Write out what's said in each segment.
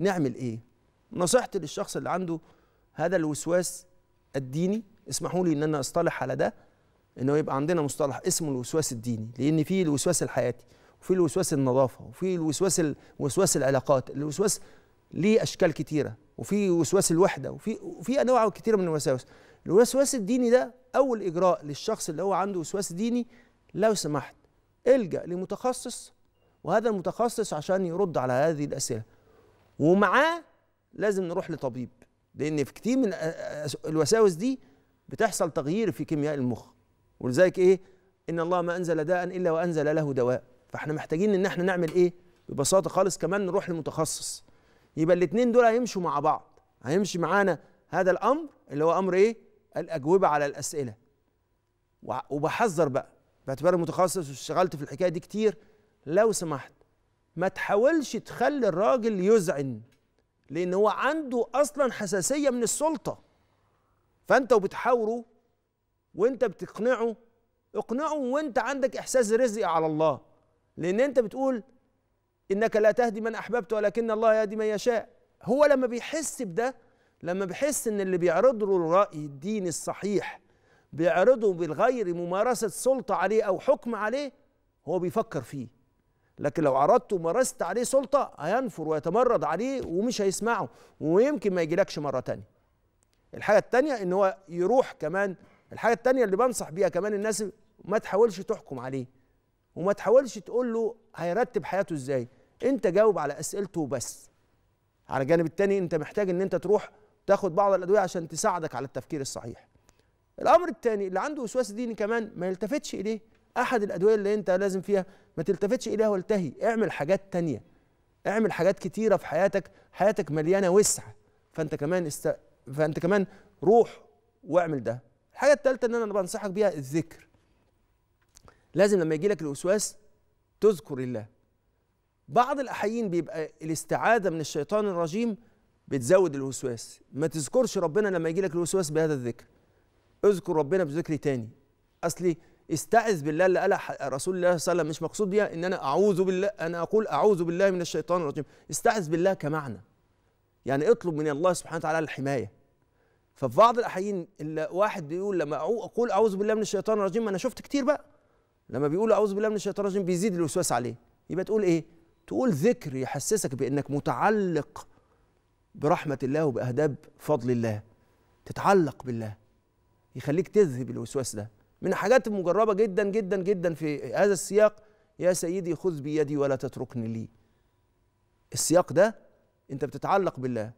نعمل ايه نصيحتي للشخص اللي عنده هذا الوسواس الديني اسمحوا لي ان انا اصطلح على ده انه يبقى عندنا مصطلح اسمه الوسواس الديني لان في الوسواس الحياتي وفي الوسواس النظافه وفي الوسواس وسواس العلاقات الوسواس ليه اشكال كتيره وفي وسواس الوحده وفي وفي انواع كتيره من الوساوس الوسواس الديني ده اول اجراء للشخص اللي هو عنده وسواس ديني لو سمحت الجا لمتخصص وهذا المتخصص عشان يرد على هذه الاسئله ومعاه لازم نروح لطبيب لان في كتير من الوساوس دي بتحصل تغيير في كيمياء المخ ولذلك ايه ان الله ما انزل داء الا وانزل له دواء فاحنا محتاجين ان احنا نعمل ايه ببساطه خالص كمان نروح لمتخصص يبقى الاثنين دول هيمشوا مع بعض هيمشي معانا هذا الامر اللي هو امر ايه الاجوبه على الاسئله وبحذر بقى باعتبار المتخصص واشتغلت في الحكايه دي كتير لو سمحت ما تحاولش تخلي الراجل يذعن لان هو عنده اصلا حساسيه من السلطه فانت وبتحاوره وانت بتقنعه اقنعه وانت عندك احساس رزق على الله لان انت بتقول انك لا تهدي من احببت ولكن الله يهدي من يشاء هو لما بيحس بده لما بيحس ان اللي بيعرض له الراي الديني الصحيح بيعرضه بالغير ممارسه سلطه عليه او حكم عليه هو بيفكر فيه لكن لو عرضته ومارست عليه سلطة هينفر ويتمرد عليه ومش هيسمعه ويمكن ما يجيلكش مرة تانية الحاجة التانية ان هو يروح كمان الحاجة التانية اللي بنصح بيها كمان الناس ما تحاولش تحكم عليه وما تحاولش تقول له هيرتب حياته ازاي انت جاوب على اسئلته وبس على الجانب التاني انت محتاج ان انت تروح تاخد بعض الادويه عشان تساعدك على التفكير الصحيح الامر الثاني اللي عنده وسواس ديني كمان ما يلتفتش اليه احد الادويه اللي انت لازم فيها ما تلتفتش اليها والتهي اعمل حاجات تانية اعمل حاجات كتيره في حياتك حياتك مليانه وسع فانت كمان است... فانت كمان روح واعمل ده الحاجه الثالثه ان انا بنصحك بيها الذكر لازم لما يجي لك الوسواس تذكر الله بعض الاحيين بيبقى الاستعاذه من الشيطان الرجيم بتزود الوسواس ما تذكرش ربنا لما يجي لك الوسواس بهذا الذكر اذكر ربنا بذكر تاني اصلي استعذ بالله اللي قالها رسول الله صلى الله عليه وسلم مش مقصود بيها ان انا اعوذ بالله انا اقول اعوذ بالله من الشيطان الرجيم استعذ بالله كمعنى يعني اطلب من الله سبحانه وتعالى الحمايه ففي بعض الاحيان واحد بيقول لما اقول اعوذ بالله من الشيطان الرجيم ما انا شفت كتير بقى لما بيقولوا اعوذ بالله من الشيطان الرجيم بيزيد الوسواس عليه يبقى تقول ايه تقول ذكر يحسسك بانك متعلق برحمه الله وباهداب فضل الله تتعلق بالله يخليك تذهب الوسواس ده من حاجات مجربة جدا جدا جدا في هذا السياق يا سيدي خذ بيدي ولا تتركني لي السياق ده انت بتتعلق بالله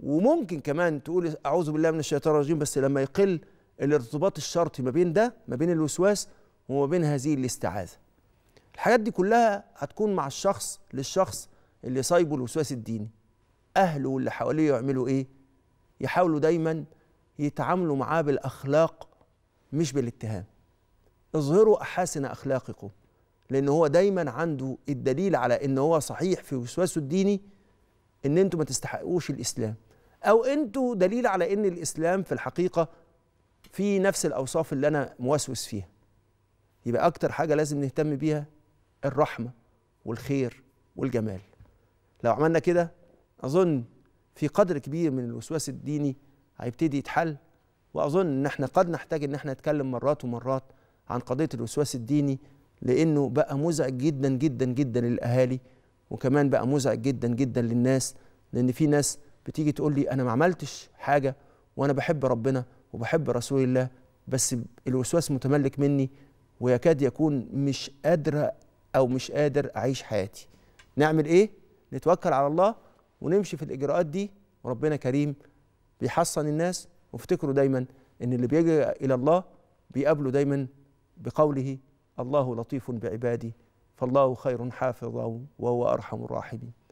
وممكن كمان تقول اعوذ بالله من الشيطان الرجيم بس لما يقل الارتباط الشرطي ما بين ده ما بين الوسواس وما بين هذه الاستعاذه الحاجات دي كلها هتكون مع الشخص للشخص اللي صايبه الوسواس الديني اهله واللي حواليه يعملوا ايه يحاولوا دايما يتعاملوا معاه بالاخلاق مش بالاتهام اظهروا أحاسن أخلاقكم لأن هو دايما عنده الدليل على إن هو صحيح في وسواسه الديني إن أنتوا ما تستحقوش الإسلام أو أنتوا دليل على إن الإسلام في الحقيقة في نفس الأوصاف اللي أنا موسوس فيها يبقى أكتر حاجة لازم نهتم بيها الرحمة والخير والجمال لو عملنا كده أظن في قدر كبير من الوسواس الديني هيبتدي يتحل واظن ان احنا قد نحتاج ان احنا نتكلم مرات ومرات عن قضيه الوسواس الديني لانه بقى مزعج جدا جدا جدا للاهالي وكمان بقى مزعج جدا جدا للناس لان في ناس بتيجي تقول لي انا ما عملتش حاجه وانا بحب ربنا وبحب رسول الله بس الوسواس متملك مني ويكاد يكون مش قادره او مش قادر اعيش حياتي نعمل ايه نتوكل على الله ونمشي في الاجراءات دي وربنا كريم بيحصن الناس وافتكروا دايما ان اللي بيجي الى الله بيقابله دايما بقوله الله لطيف بعبادي فالله خير حافظ وهو ارحم الراحمين